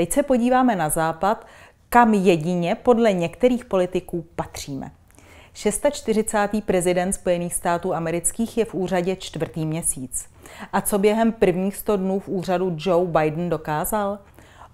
Teď se podíváme na západ, kam jedině podle některých politiků patříme. 640. prezident Spojených států amerických je v úřadě čtvrtý měsíc. A co během prvních 100 dnů v úřadu Joe Biden dokázal?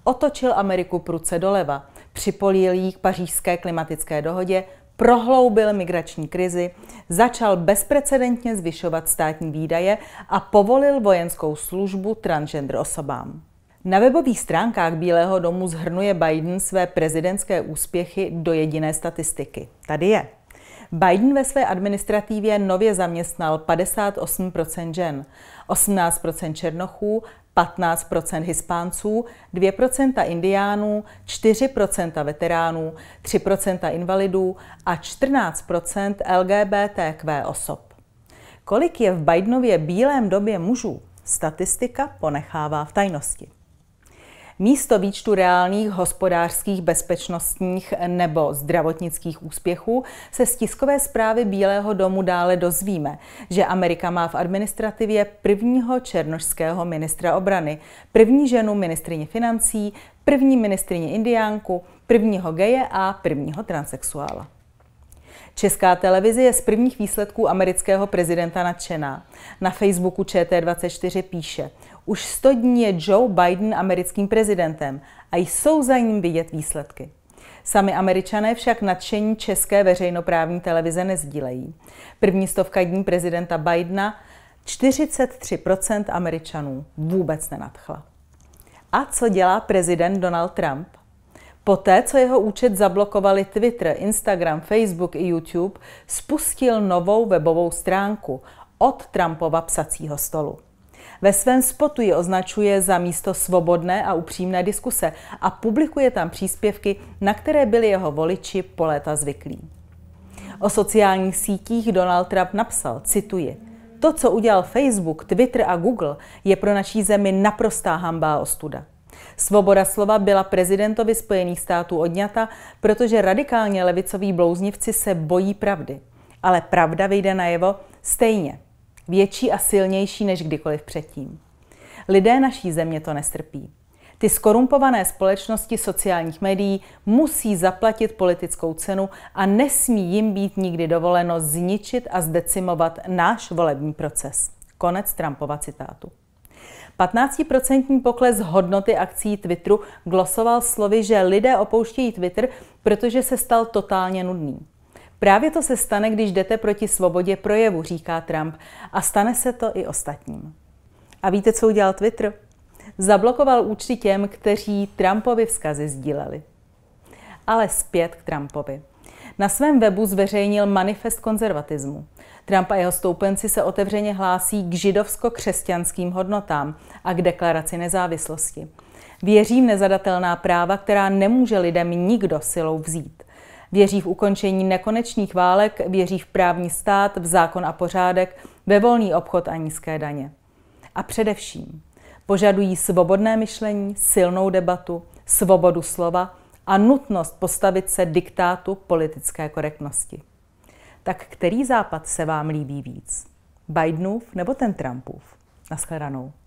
Otočil Ameriku pruce doleva, připolil jí k pařížské klimatické dohodě, prohloubil migrační krizi, začal bezprecedentně zvyšovat státní výdaje a povolil vojenskou službu transgender osobám. Na webových stránkách Bílého domu zhrnuje Biden své prezidentské úspěchy do jediné statistiky. Tady je. Biden ve své administrativě nově zaměstnal 58 žen, 18 černochů, 15 hispánců, 2 indiánů, 4 veteránů, 3 invalidů a 14 LGBTQ osob. Kolik je v Bidenově bílém době mužů? Statistika ponechává v tajnosti. Místo výčtu reálných hospodářských, bezpečnostních nebo zdravotnických úspěchů se z tiskové zprávy Bílého domu dále dozvíme, že Amerika má v administrativě prvního černošského ministra obrany, první ženu ministrině financí, první ministrině indiánku, prvního geje a prvního transexuála. Česká televize je z prvních výsledků amerického prezidenta nadšená. Na Facebooku ČT24 píše, už 100 dní je Joe Biden americkým prezidentem a jsou za ním vidět výsledky. Sami američané však nadšení české veřejnoprávní televize nezdílejí. První stovka dní prezidenta Bidena 43% američanů vůbec nenadchla. A co dělá prezident Donald Trump? Poté, co jeho účet zablokovali Twitter, Instagram, Facebook i YouTube, spustil novou webovou stránku od Trumpova psacího stolu. Ve svém spotu ji označuje za místo svobodné a upřímné diskuse a publikuje tam příspěvky, na které byli jeho voliči po léta zvyklí. O sociálních sítích Donald Trump napsal, cituji, to, co udělal Facebook, Twitter a Google, je pro naší zemi naprostá hamba a ostuda. Svoboda slova byla prezidentovi Spojených států odňata, protože radikálně levicoví blouznivci se bojí pravdy. Ale pravda vyjde najevo stejně, větší a silnější než kdykoliv předtím. Lidé naší země to nestrpí. Ty skorumpované společnosti sociálních médií musí zaplatit politickou cenu a nesmí jim být nikdy dovoleno zničit a zdecimovat náš volební proces. Konec Trumpova citátu. 15% pokles hodnoty akcí Twitteru glosoval slovy, že lidé opouštějí Twitter, protože se stal totálně nudný. Právě to se stane, když jdete proti svobodě projevu, říká Trump. A stane se to i ostatním. A víte, co udělal Twitter? Zablokoval účty těm, kteří Trumpovi vzkazy sdíleli. Ale zpět k Trumpovi. Na svém webu zveřejnil manifest konzervatismu. Trump a jeho stoupenci se otevřeně hlásí k židovsko-křesťanským hodnotám a k deklaraci nezávislosti. Věří v nezadatelná práva, která nemůže lidem nikdo silou vzít. Věří v ukončení nekonečných válek, věří v právní stát, v zákon a pořádek, ve volný obchod a nízké daně. A především požadují svobodné myšlení, silnou debatu, svobodu slova, a nutnost postavit se diktátu politické korektnosti. Tak který západ se vám líbí víc? Bidenův nebo ten Trumpův? Naschledanou.